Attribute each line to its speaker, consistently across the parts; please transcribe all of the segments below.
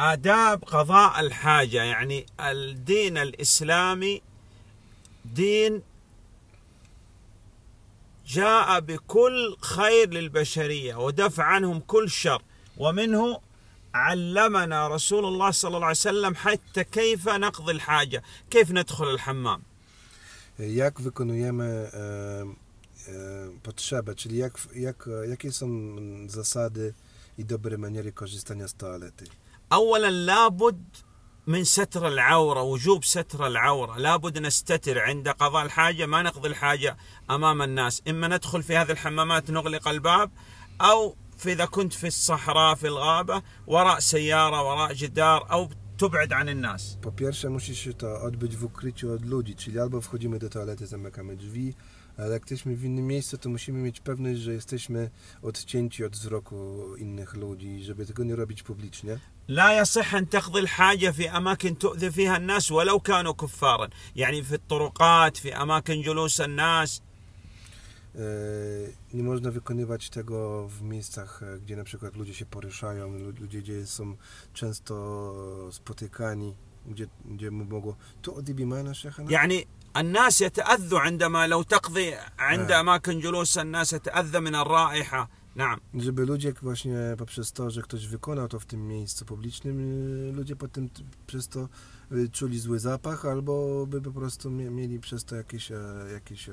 Speaker 1: آداب قضاء الحاجة يعني الدين الإسلامي دين جاء بكل خير للبشرية ودفع عنهم كل شر ومنه علمنا رسول الله صلى الله عليه وسلم حتى كيف نقضي الحاجة كيف ندخل الحمام
Speaker 2: jak wykonujemy e, e, potrzebę, czyli jak, jak, jakie są zasady i dobre maniery korzystania z toalety?
Speaker 1: أولا لابد من ستر العورة وجوب ستر العورة لابد نستتر عند قضاء الحاجة ما نقضي الحاجة أمام الناس إما ندخل في هذه الحمامات نغلق الباب أو إذا كنت في الصحراء في الغابة وراء سيارة وراء جدار أو تبعد عن الناس
Speaker 2: Po pierwsze musisz to odbyć w ukryciu od ludzi, czyli albo wchodzimy do toalety, zamykamy drzwi, ale jak jesteśmy w innym miejscu, to musimy mieć pewność, że jesteśmy odcięci od wzroku innych ludzi, żeby tego nie robić publicznie.
Speaker 1: لا يصح أن تقضي الحاجة في أماكن تؤذي فيها الناس ولو كانوا كفارا يعني في الطرقات في أماكن جلوس الناس
Speaker 2: e, nie można wykonywać tego w miejscach, e, gdzie na przykład ludzie się poruszają, ludzie gdzie są często spotykani, gdzie, gdzie mogło. To odibi mana szechana? يعني
Speaker 1: الناس يتأذوا عندما لو تقضي عند tak. أماكن جلوس الناس يتأذى من الرائحة
Speaker 2: نعم żeby ludzie właśnie poprzez to, że ktoś wykonał to w tym miejscu publicznym, ludzie potem przez to czuli zły zapach albo by po prostu mieli przez to jakieś, jakieś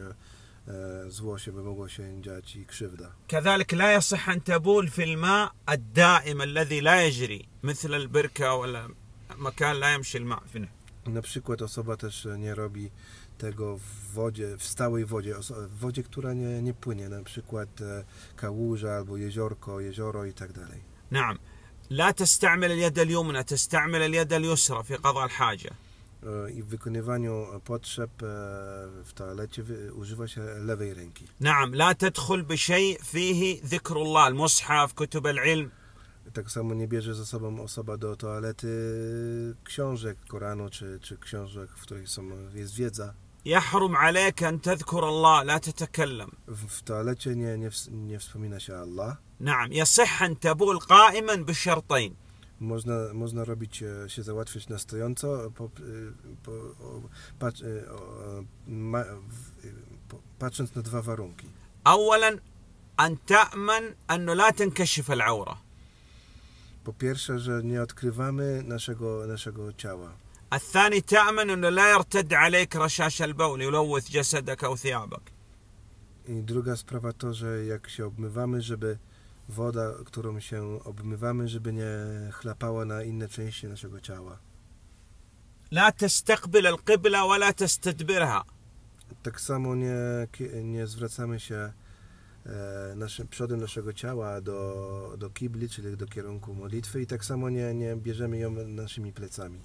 Speaker 2: zło się by mogło się dziać i krzywda.
Speaker 1: كذلك لا يصح أن تبول في الماء الدائم الذي لا يجري مثل البركة ولا مكان لا يمشي الماء فيه.
Speaker 2: Na przykład osoba też nie robi tego w wodzie, w stałej wodzie, w wodzie, która nie, nie płynie, na przykład e, kałuża albo jeziorko, jezioro i tak dalej.
Speaker 1: نعم لا تستعمل اليد اليمنى تستعمل اليد اليسرى في قضاء الحاجة
Speaker 2: i w wykonywaniu potrzeb e, w toalecie używa się lewej ręki.
Speaker 1: نعم لا تدخل بشيء فيه ذكر الله المصحف كتب العلم
Speaker 2: tak samo nie bierze ze sobą osoba do toalety książek Koranu, czy, czy książek, w których są, jest wiedza.
Speaker 1: يحرم عليك أن تذكر الله لا تتكلم
Speaker 2: w toalecie nie, nie, nie wspomina się Allah نعم يصح أن تبول قائما بالشرطين można, można robić, e, się załatwić na stojąco, po, e, po, patrz, e, ma, patrząc na dwa warunki.
Speaker 1: أولا أن تأمن أنه لا تنكشف العورة
Speaker 2: po pierwsze, że nie odkrywamy naszego, naszego ciała.
Speaker 1: الثاني تأمن أنه لا يرتد عليك رشاش البول يلوث جسدك أو ثيابك.
Speaker 2: I druga sprawa to, że jak się obmywamy, żeby woda, którą się obmywamy, żeby nie chlapała na inne części naszego ciała.
Speaker 1: لا تستقبل القبلة ولا تستدبرها.
Speaker 2: Tak samo nie, nie zwracamy się E, naszym, przodem naszego ciała do, do kibli, czyli do kierunku modlitwy i tak samo nie, nie bierzemy ją naszymi plecami.